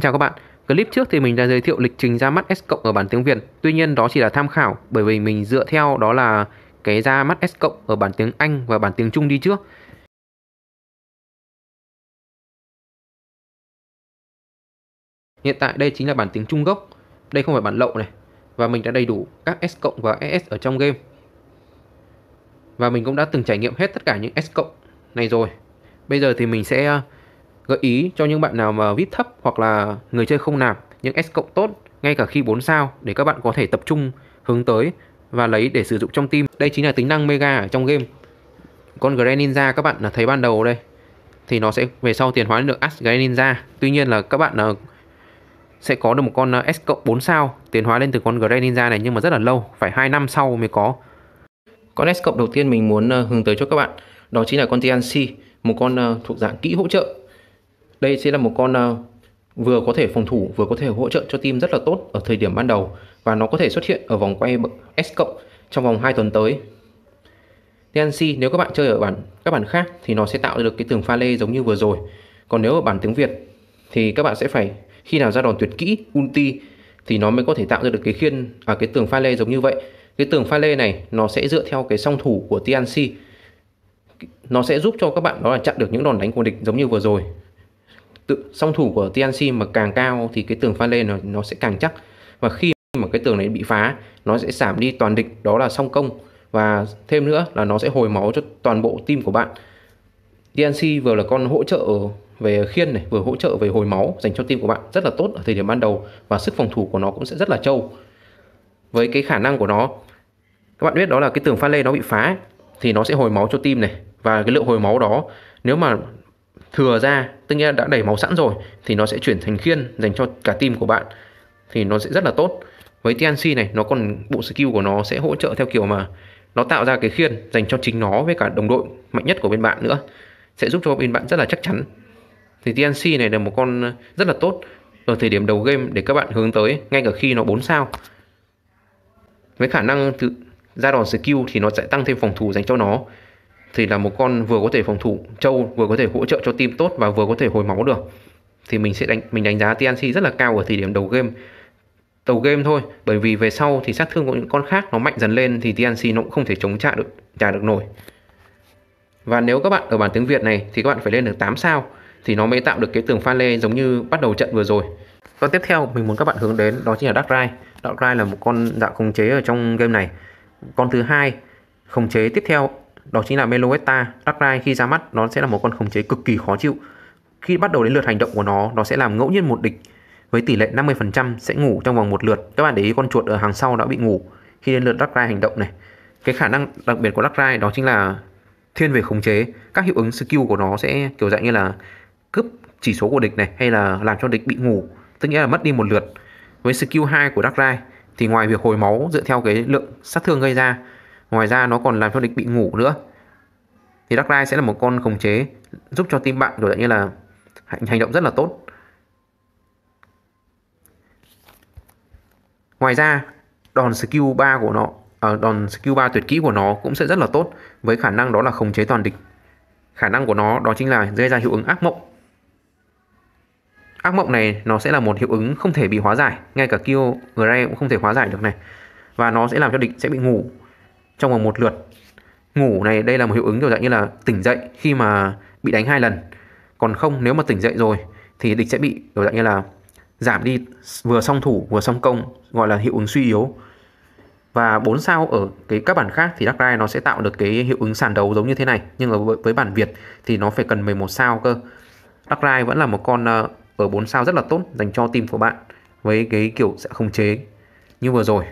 Xin chào các bạn. Clip trước thì mình đã giới thiệu lịch trình ra mắt S cộng ở bản tiếng Việt. Tuy nhiên đó chỉ là tham khảo bởi vì mình dựa theo đó là cái ra mắt S cộng ở bản tiếng Anh và bản tiếng Trung đi trước. Hiện tại đây chính là bản tiếng Trung gốc. Đây không phải bản lậu này. Và mình đã đầy đủ các S cộng và e S ở trong game. Và mình cũng đã từng trải nghiệm hết tất cả những S cộng này rồi. Bây giờ thì mình sẽ Gợi ý cho những bạn nào mà VIP thấp hoặc là người chơi không nạp những S cộng tốt ngay cả khi 4 sao để các bạn có thể tập trung hướng tới và lấy để sử dụng trong team. Đây chính là tính năng mega ở trong game. Con Greninja các bạn thấy ban đầu đây thì nó sẽ về sau tiền hóa được Ash Greninja. Tuy nhiên là các bạn ờ, sẽ có được một con ờ, S cộng 4 sao tiến hóa lên từ con Greninja này nhưng mà rất là lâu, phải 2 năm sau mới có. Con S cộng đầu tiên mình muốn ờ, hướng tới cho các bạn đó chính là con Tianxi, một con thuộc dạng kỹ hỗ trợ đây sẽ là một con ờ, vừa có thể phòng thủ vừa có thể hỗ trợ cho team rất là tốt ở thời điểm ban đầu và nó có thể xuất hiện ở vòng quay S cộng trong vòng 2 tuần tới. TNC nếu các bạn chơi ở bản các bản khác thì nó sẽ tạo được cái tường pha lê giống như vừa rồi. Còn nếu ở bản tiếng Việt thì các bạn sẽ phải khi nào ra đòn tuyệt kỹ ulti thì nó mới có thể tạo ra được cái khiên à cái tường pha lê giống như vậy. Cái tường pha lê này nó sẽ dựa theo cái song thủ của TNC. Nó sẽ giúp cho các bạn đó là chặn được những đòn đánh của địch giống như vừa rồi tự song thủ của TNC mà càng cao thì cái tường pha lê nó, nó sẽ càng chắc và khi mà cái tường này bị phá nó sẽ giảm đi toàn địch đó là song công và thêm nữa là nó sẽ hồi máu cho toàn bộ team của bạn TNC vừa là con hỗ trợ về khiên này vừa hỗ trợ về hồi máu dành cho team của bạn rất là tốt ở thời điểm ban đầu và sức phòng thủ của nó cũng sẽ rất là trâu với cái khả năng của nó các bạn biết đó là cái tường pha lê nó bị phá thì nó sẽ hồi máu cho team này và cái lượng hồi máu đó nếu mà thừa ra tức nghĩa đã đẩy máu sẵn rồi thì nó sẽ chuyển thành khiên dành cho cả team của bạn thì nó sẽ rất là tốt với TNC này nó còn bộ skill của nó sẽ hỗ trợ theo kiểu mà nó tạo ra cái khiên dành cho chính nó với cả đồng đội mạnh nhất của bên bạn nữa sẽ giúp cho bên bạn rất là chắc chắn thì TNC này là một con rất là tốt ở thời điểm đầu game để các bạn hướng tới ngay cả khi nó 4 sao với khả năng tự ra đòn skill thì nó sẽ tăng thêm phòng thủ dành cho nó thì là một con vừa có thể phòng thủ trâu vừa có thể hỗ trợ cho team tốt và vừa có thể hồi máu được thì mình sẽ đánh mình đánh giá TNC rất là cao ở thời điểm đầu game đầu game thôi bởi vì về sau thì sát thương của những con khác nó mạnh dần lên thì TNC nó cũng không thể chống trả được trả được nổi và nếu các bạn ở bản tiếng Việt này thì các bạn phải lên được 8 sao thì nó mới tạo được cái tường pha lê giống như bắt đầu trận vừa rồi con tiếp theo mình muốn các bạn hướng đến đó chính là darkrai darkrai là một con dạng khống chế ở trong game này con thứ hai khống chế tiếp theo đó chính là Meloetta. Darkrai khi ra mắt nó sẽ là một con khống chế cực kỳ khó chịu. Khi bắt đầu đến lượt hành động của nó, nó sẽ làm ngẫu nhiên một địch với tỷ lệ 50% sẽ ngủ trong vòng một lượt. Các bạn để ý con chuột ở hàng sau đã bị ngủ khi đến lượt Darkrai hành động này. Cái khả năng đặc biệt của Darkrai đó chính là thiên về khống chế. Các hiệu ứng skill của nó sẽ kiểu dạng như là cướp chỉ số của địch này hay là làm cho địch bị ngủ, tức nghĩa là mất đi một lượt. Với skill 2 của Darkrai thì ngoài việc hồi máu dựa theo cái lượng sát thương gây ra Ngoài ra nó còn làm cho địch bị ngủ nữa Thì Dark Knight sẽ là một con khống chế Giúp cho team bạn kiểu như là hành, động rất là tốt Ngoài ra đòn skill 3 của nó à, Đòn skill 3 tuyệt kỹ của nó cũng sẽ rất là tốt Với khả năng đó là khống chế toàn địch Khả năng của nó đó chính là gây ra hiệu ứng ác mộng Ác mộng này nó sẽ là một hiệu ứng không thể bị hóa giải Ngay cả Kyo Gray cũng không thể hóa giải được này Và nó sẽ làm cho địch sẽ bị ngủ trong vòng một lượt ngủ này đây là một hiệu ứng kiểu dạng như là tỉnh dậy khi mà bị đánh hai lần còn không nếu mà tỉnh dậy rồi thì địch sẽ bị kiểu dạng như là giảm đi vừa song thủ vừa song công gọi là hiệu ứng suy yếu và 4 sao ở cái các bản khác thì darkrai nó sẽ tạo được cái hiệu ứng sàn đấu giống như thế này nhưng ở với, bản Việt thì nó phải cần 11 sao cơ darkrai vẫn là một con ờ, ở 4 sao rất là tốt dành cho team của bạn với cái kiểu sẽ khống chế như vừa rồi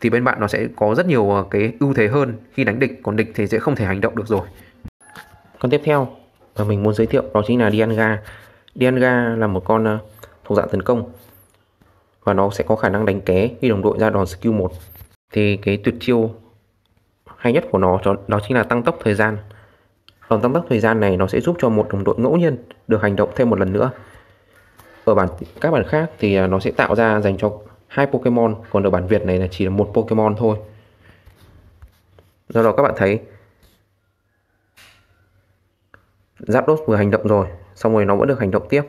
thì bên bạn nó sẽ có rất nhiều ờ, cái ưu thế hơn khi đánh địch còn địch thì sẽ không thể hành động được rồi con tiếp theo mà mình muốn giới thiệu đó chính là Dianga Dianga là một con ờ, thuộc dạng tấn công và nó sẽ có khả năng đánh ké khi đồng đội ra đòn skill 1 thì cái tuyệt chiêu hay nhất của nó đó chính là tăng tốc thời gian đòn tăng tốc thời gian này nó sẽ giúp cho một đồng đội ngẫu nhiên được hành động thêm một lần nữa ở bản các bản khác thì ờ, nó sẽ tạo ra dành cho hai Pokemon còn ở bản Việt này là chỉ là một Pokemon thôi do đó các bạn thấy Zapdos vừa hành động rồi xong rồi nó vẫn được hành động tiếp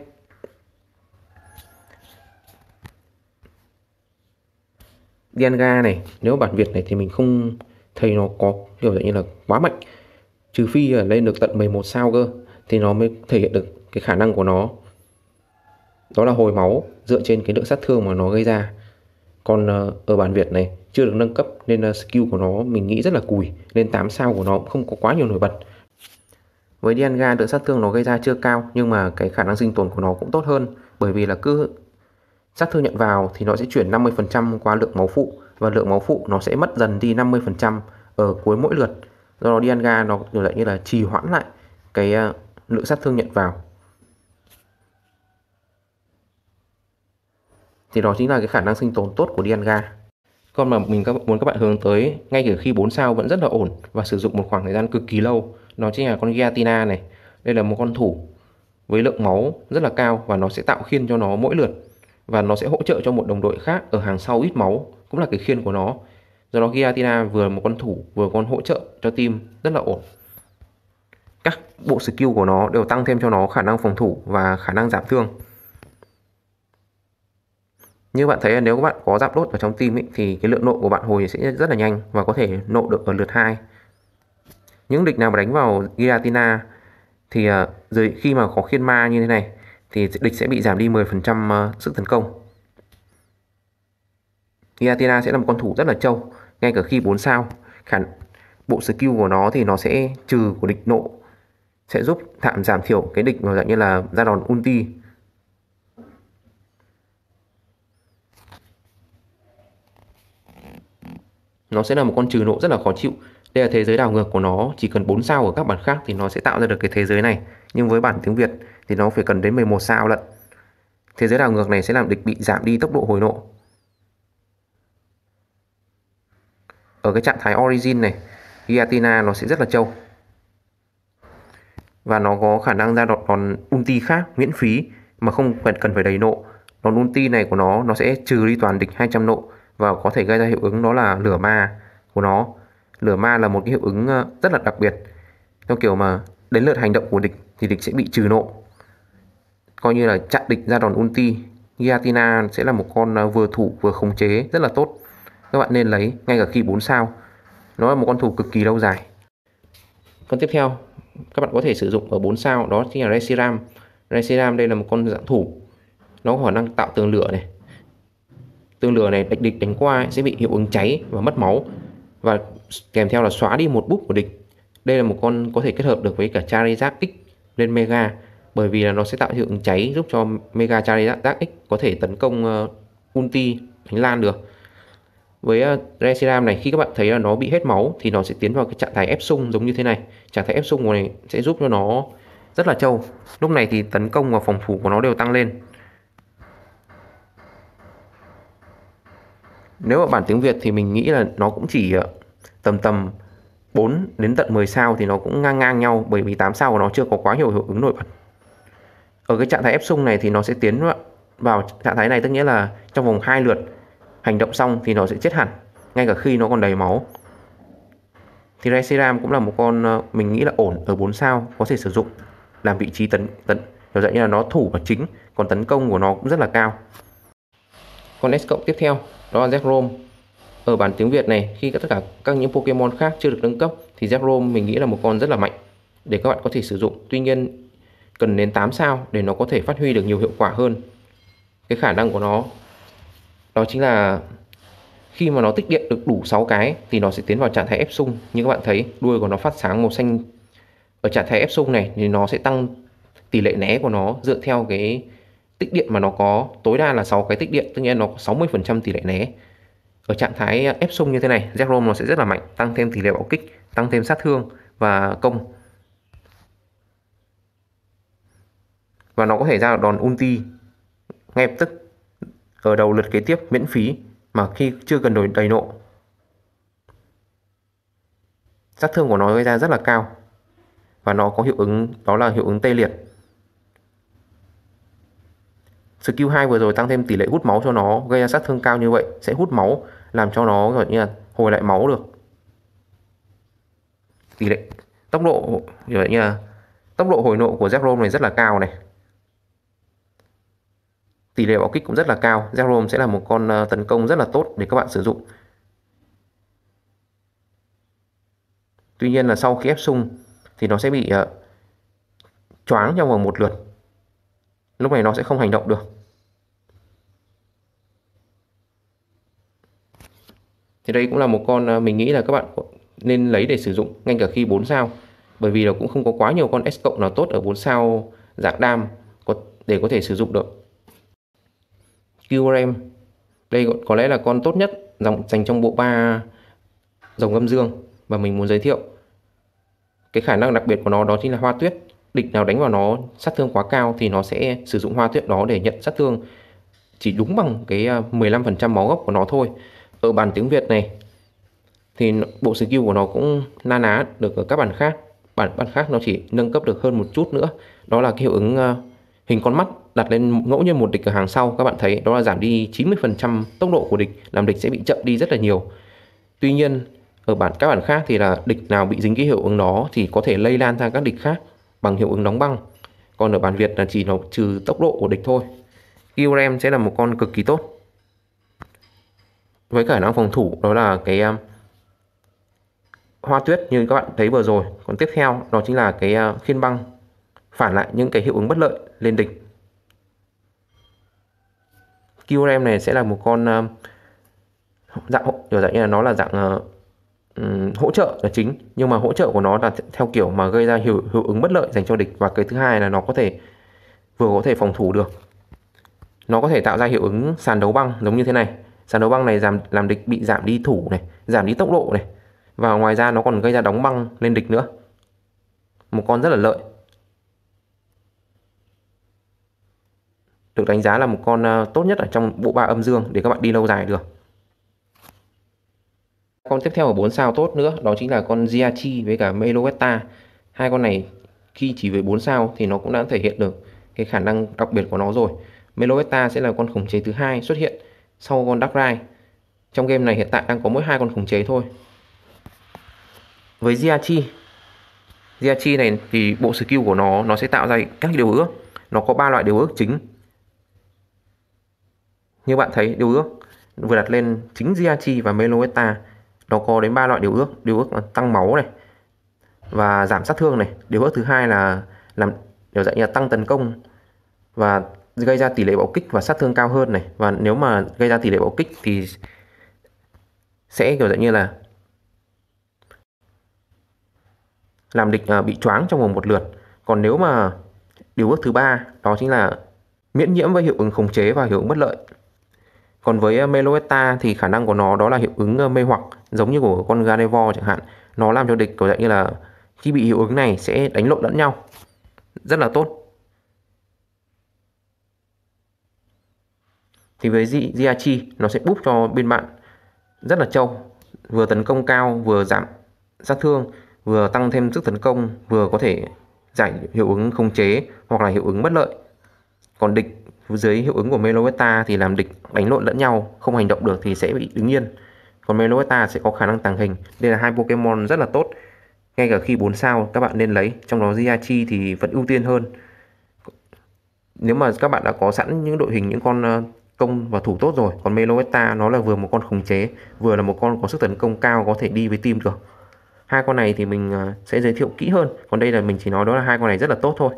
Dianga này nếu bản Việt này thì mình không thấy nó có kiểu dạng như là quá mạnh trừ phi là lên được tận 11 sao cơ thì nó mới thể hiện được cái khả năng của nó đó là hồi máu dựa trên cái lượng sát thương mà nó gây ra còn ờ, ở bản Việt này chưa được nâng cấp nên ờ, skill của nó mình nghĩ rất là cùi nên 8 sao của nó cũng không có quá nhiều nổi bật với Dianga đỡ sát thương nó gây ra chưa cao nhưng mà cái khả năng sinh tồn của nó cũng tốt hơn bởi vì là cứ sát thương nhận vào thì nó sẽ chuyển 50% qua lượng máu phụ và lượng máu phụ nó sẽ mất dần đi 50% ở cuối mỗi lượt do đó Dianga nó kiểu lại như là trì hoãn lại cái ờ, lượng sát thương nhận vào thì đó chính là cái khả năng sinh tồn tốt của Dianga. Còn mà mình các, muốn các bạn hướng tới ngay cả khi 4 sao vẫn rất là ổn và sử dụng một khoảng thời gian cực kỳ lâu, nó chính là con Giatina này. Đây là một con thủ với lượng máu rất là cao và nó sẽ tạo khiên cho nó mỗi lượt và nó sẽ hỗ trợ cho một đồng đội khác ở hàng sau ít máu cũng là cái khiên của nó. Do đó Giatina vừa một con thủ vừa con hỗ trợ cho team rất là ổn. Các bộ skill của nó đều tăng thêm cho nó khả năng phòng thủ và khả năng giảm thương như bạn thấy nếu các bạn có giáp đốt ở trong tim ấy, thì cái lượng nộ của bạn hồi sẽ rất là nhanh và có thể nộ được ở lượt 2 những địch nào mà đánh vào Giratina thì ờ, dưới khi mà có khiên ma như thế này thì địch sẽ bị giảm đi 10% ờ, sức tấn công Giratina sẽ là một con thủ rất là trâu ngay cả khi 4 sao khả bộ skill của nó thì nó sẽ trừ của địch nộ sẽ giúp tạm giảm thiểu cái địch mà dạng như là ra đòn ulti nó sẽ là một con trừ nộ rất là khó chịu đây là thế giới đảo ngược của nó chỉ cần 4 sao ở các bản khác thì nó sẽ tạo ra được cái thế giới này nhưng với bản tiếng Việt thì nó phải cần đến 11 sao lận thế giới đảo ngược này sẽ làm địch bị giảm đi tốc độ hồi nộ ở cái trạng thái origin này Giatina nó sẽ rất là trâu và nó có khả năng ra đòn, đòn ulti khác miễn phí mà không cần cần phải đầy nộ đòn ulti này của nó nó sẽ trừ đi toàn địch 200 nộ và có thể gây ra hiệu ứng đó là lửa ma của nó lửa ma là một cái hiệu ứng ờ, rất là đặc biệt theo kiểu mà đến lượt hành động của địch thì địch sẽ bị trừ nộ coi như là chặn địch ra đòn ulti Giratina sẽ là một con ờ, vừa thủ vừa khống chế rất là tốt các bạn nên lấy ngay cả khi 4 sao nó là một con thủ cực kỳ lâu dài con tiếp theo các bạn có thể sử dụng ở 4 sao đó chính là Resiram Resiram đây là một con dạng thủ nó có khả năng tạo tường lửa này tương lửa này địch địch đánh qua sẽ bị hiệu ứng cháy và mất máu và kèm theo là xóa đi một búp của địch đây là một con có thể kết hợp được với cả Charizard X lên Mega bởi vì là nó sẽ tạo hiệu ứng cháy giúp cho Mega Charizard X có thể tấn công uh, ulti đánh lan được với uh, ờ, Reshiram này khi các bạn thấy là nó bị hết máu thì nó sẽ tiến vào cái trạng thái ép sung giống như thế này trạng thái ép sung này sẽ giúp cho nó rất là trâu lúc này thì tấn công và phòng thủ của nó đều tăng lên nếu mà bản tiếng Việt thì mình nghĩ là nó cũng chỉ ờ, tầm tầm 4 đến tận 10 sao thì nó cũng ngang ngang nhau bởi vì 8 sao của nó chưa có quá nhiều hiệu ứng nổi bật. Ở cái trạng thái ép sung này thì nó sẽ tiến vào trạng thái này tức nghĩa là trong vòng hai lượt hành động xong thì nó sẽ chết hẳn ngay cả khi nó còn đầy máu. Thì Resiram cũng là một con ờ, mình nghĩ là ổn ở 4 sao có thể sử dụng làm vị trí tấn tấn kiểu dạng như là nó thủ và chính còn tấn công của nó cũng rất là cao. Con S cộng tiếp theo đó là Zekrom ở bản tiếng Việt này khi tất cả các những Pokemon khác chưa được nâng cấp thì Zekrom mình nghĩ là một con rất là mạnh để các bạn có thể sử dụng tuy nhiên cần đến 8 sao để nó có thể phát huy được nhiều hiệu quả hơn cái khả năng của nó đó chính là khi mà nó tích điện được đủ 6 cái thì nó sẽ tiến vào trạng thái ép sung như các bạn thấy đuôi của nó phát sáng màu xanh ở trạng thái ép sung này thì nó sẽ tăng tỷ lệ né của nó dựa theo cái tích điện mà nó có tối đa là 6 cái tích điện tức nghĩa nó có 60% tỷ lệ né ở trạng thái à, ép sung như thế này Zekrom nó sẽ rất là mạnh tăng thêm tỷ lệ bạo kích tăng thêm sát thương và công và nó có thể ra đòn ulti ngay lập tức ở đầu lượt kế tiếp miễn phí mà khi chưa cần đổi đầy nộ sát thương của nó gây ra rất là cao và nó có hiệu ứng đó là hiệu ứng tê liệt skill 2 vừa rồi tăng thêm tỷ lệ hút máu cho nó gây ra sát thương cao như vậy sẽ hút máu làm cho nó gọi như là hồi lại máu được tỷ lệ tốc độ như vậy như là tốc độ hồi nộ của Zekrom này rất là cao này tỷ lệ bảo kích cũng rất là cao Zekrom sẽ là một con ờ, tấn công rất là tốt để các bạn sử dụng tuy nhiên là sau khi ép sung thì nó sẽ bị uh, choáng trong vòng một lượt lúc này nó sẽ không hành động được thì đây cũng là một con à, mình nghĩ là các bạn nên lấy để sử dụng ngay cả khi 4 sao bởi vì là cũng không có quá nhiều con S cộng nào tốt ở 4 sao dạng đam có, để có thể sử dụng được QRM đây có lẽ là con tốt nhất dòng dành trong bộ ba dòng âm dương và mình muốn giới thiệu cái khả năng đặc biệt của nó đó chính là hoa tuyết địch nào đánh vào nó sát thương quá cao thì nó sẽ sử dụng hoa tuyết đó để nhận sát thương chỉ đúng bằng cái 15% à, máu gốc của nó thôi ở bản tiếng Việt này thì bộ skill của nó cũng na ná được ở các bản khác bản bản khác nó chỉ nâng cấp được hơn một chút nữa đó là cái hiệu ứng ờ, hình con mắt đặt lên ngẫu nhiên một địch ở hàng sau các bạn thấy đó là giảm đi 90% tốc độ của địch làm địch sẽ bị chậm đi rất là nhiều tuy nhiên ở bản các bản khác thì là địch nào bị dính cái hiệu ứng đó thì có thể lây lan sang các địch khác bằng hiệu ứng đóng băng còn ở bản Việt là chỉ nó trừ tốc độ của địch thôi Kyurem sẽ là một con cực kỳ tốt với cả năng phòng thủ đó là cái um, hoa tuyết như các bạn thấy vừa rồi còn tiếp theo đó chính là cái uh, khiên băng phản lại những cái hiệu ứng bất lợi lên địch QRM này sẽ là một con uh, dạng hỗ dạng như là nó là dạng uh, um, hỗ trợ là chính nhưng mà hỗ trợ của nó là theo kiểu mà gây ra hiệu, hiệu ứng bất lợi dành cho địch và cái thứ hai là nó có thể vừa có thể phòng thủ được nó có thể tạo ra hiệu ứng sàn đấu băng giống như thế này sàn đấu băng này giảm làm địch bị giảm đi thủ này giảm đi tốc độ này và ngoài ra nó còn gây ra đóng băng lên địch nữa một con rất là lợi được đánh giá là một con ờ, tốt nhất ở trong bộ ba âm dương để các bạn đi lâu dài được con tiếp theo ở 4 sao tốt nữa đó chính là con Giachi với cả Meloetta hai con này khi chỉ với 4 sao thì nó cũng đã thể hiện được cái khả năng đặc biệt của nó rồi Meloetta sẽ là con khống chế thứ hai xuất hiện sau con Dark Ride. Trong game này hiện tại đang có mỗi hai con khống chế thôi. Với Ziachi, Ziachi này thì bộ skill của nó nó sẽ tạo ra các điều ước. Nó có ba loại điều ước chính. Như bạn thấy điều ước vừa đặt lên chính Ziachi và Meloetta nó có đến ba loại điều ước, điều ước là tăng máu này và giảm sát thương này, điều ước thứ hai là làm điều dạy như là tăng tấn công và gây ra tỷ lệ bạo kích và sát thương cao hơn này và nếu mà gây ra tỷ lệ bạo kích thì sẽ kiểu dạng như là làm địch à, bị choáng trong vòng một lượt còn nếu mà điều ước thứ ba đó chính là miễn nhiễm với hiệu ứng khống chế và hiệu ứng bất lợi còn với à, Meloetta thì khả năng của nó đó là hiệu ứng à, mê hoặc giống như của con Gardevoir chẳng hạn nó làm cho địch kiểu dạng như là khi bị hiệu ứng này sẽ đánh lộn lẫn nhau rất là tốt thì với Ziachi nó sẽ búp cho bên bạn rất là trâu vừa tấn công cao vừa giảm sát thương vừa tăng thêm sức tấn công vừa có thể giải hiệu ứng khống chế hoặc là hiệu ứng bất lợi còn địch dưới hiệu ứng của Meloetta thì làm địch đánh lộn lẫn nhau không hành động được thì sẽ bị đứng yên còn Meloetta sẽ có khả năng tàng hình đây là hai Pokemon rất là tốt ngay cả khi 4 sao các bạn nên lấy trong đó Ziachi thì vẫn ưu tiên hơn nếu mà các bạn đã có sẵn những đội hình những con ờ, công và thủ tốt rồi còn Meloetta nó là vừa một con khống chế vừa là một con có sức tấn công cao có thể đi với team được hai con này thì mình à, sẽ giới thiệu kỹ hơn còn đây là mình chỉ nói đó là hai con này rất là tốt thôi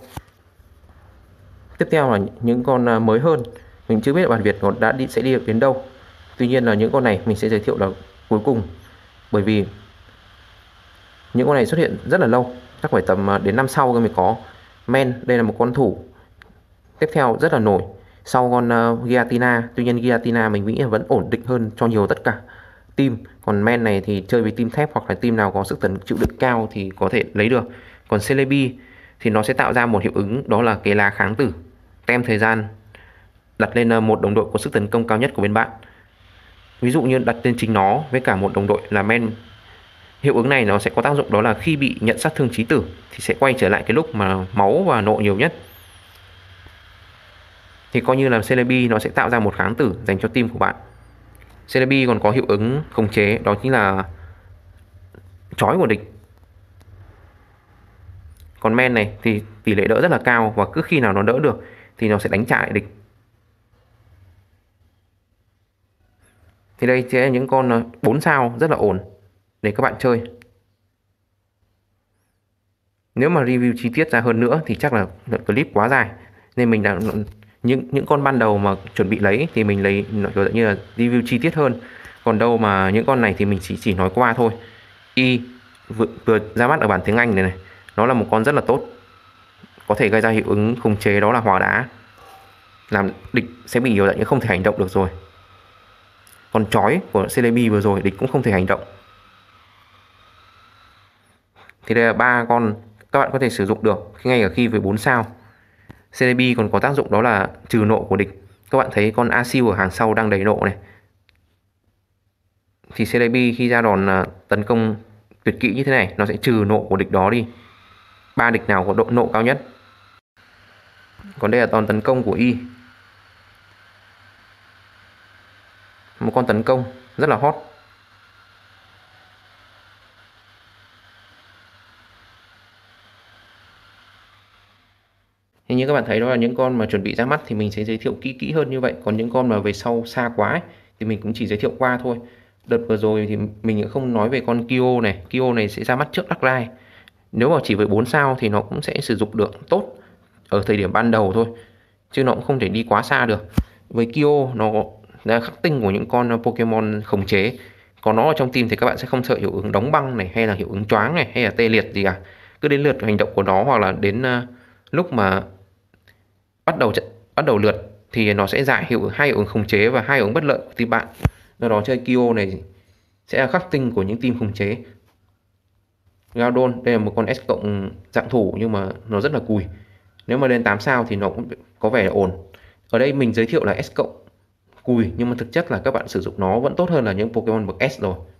tiếp theo là những con à, mới hơn mình chưa biết bản Việt nó đã đi sẽ đi đến đâu tuy nhiên là những con này mình sẽ giới thiệu là cuối cùng bởi vì những con này xuất hiện rất là lâu chắc phải tầm à, đến năm sau mới có men đây là một con thủ tiếp theo rất là nổi sau con uh, ờ, Giatina tuy nhiên Giatina mình nghĩ là vẫn ổn định hơn cho nhiều tất cả team còn men này thì chơi với team thép hoặc là team nào có sức tấn chịu đựng cao thì có thể lấy được còn Celebi thì nó sẽ tạo ra một hiệu ứng đó là cái lá kháng tử tem thời gian đặt lên ờ, một đồng đội có sức tấn công cao nhất của bên bạn ví dụ như đặt lên chính nó với cả một đồng đội là men hiệu ứng này nó sẽ có tác dụng đó là khi bị nhận sát thương trí tử thì sẽ quay trở lại cái lúc mà máu và nộ nhiều nhất thì coi như là Celebi nó sẽ tạo ra một kháng tử dành cho team của bạn. Celebi còn có hiệu ứng khống chế đó chính là chói của địch. Còn men này thì tỷ lệ đỡ rất là cao và cứ khi nào nó đỡ được thì nó sẽ đánh trả địch. Thì đây sẽ là những con 4 ờ, sao rất là ổn để các bạn chơi. Nếu mà review chi tiết ra hơn nữa thì chắc là clip quá dài nên mình đã những những con ban đầu mà chuẩn bị lấy thì mình lấy kiểu như là review chi tiết hơn còn đâu mà những con này thì mình chỉ chỉ nói qua thôi y vừa, vừa ra mắt ở bản tiếng Anh này này nó là một con rất là tốt có thể gây ra hiệu ứng khống chế đó là hỏa đá làm địch sẽ bị nhiều dạng như không thể hành động được rồi còn chói của Celebi vừa rồi địch cũng không thể hành động thì đây là ba con các bạn có thể sử dụng được ngay cả khi với 4 sao CDB còn có tác dụng đó là trừ nộ của địch. Các bạn thấy con Asil ở hàng sau đang đầy nộ này. Thì CDB khi ra đòn à, tấn công tuyệt kỹ như thế này, nó sẽ trừ nộ của địch đó đi. Ba địch nào có độ nộ cao nhất. Còn đây là đòn tấn công của Y. Một con tấn công rất là hot như các bạn thấy đó là những con mà chuẩn bị ra mắt thì mình sẽ giới thiệu kỹ kỹ hơn như vậy còn những con mà về sau xa quá ấy, thì mình cũng chỉ giới thiệu qua thôi đợt vừa rồi thì mình cũng không nói về con Kyo này Kyo này sẽ ra mắt trước Đắc Lai nếu mà chỉ với 4 sao thì nó cũng sẽ sử dụng được tốt ở thời điểm ban đầu thôi chứ nó cũng không thể đi quá xa được với Kyo nó là khắc tinh của những con Pokemon khống chế còn nó ở trong team thì các bạn sẽ không sợ hiệu ứng đóng băng này hay là hiệu ứng choáng này hay là tê liệt gì cả cứ đến lượt hành động của nó hoặc là đến uh, lúc mà bắt đầu trận bắt đầu lượt thì nó sẽ giải hiệu hai hiệu ứng khống chế và hai hiệu ứng bất lợi của team bạn do đó chơi Kyo này sẽ là khắc tinh của những team khống chế Gaudon đây là một con S cộng dạng thủ nhưng mà nó rất là cùi nếu mà lên 8 sao thì nó cũng có vẻ là ổn ở đây mình giới thiệu là S cộng cùi nhưng mà thực chất là các bạn sử dụng nó vẫn tốt hơn là những Pokemon bậc S rồi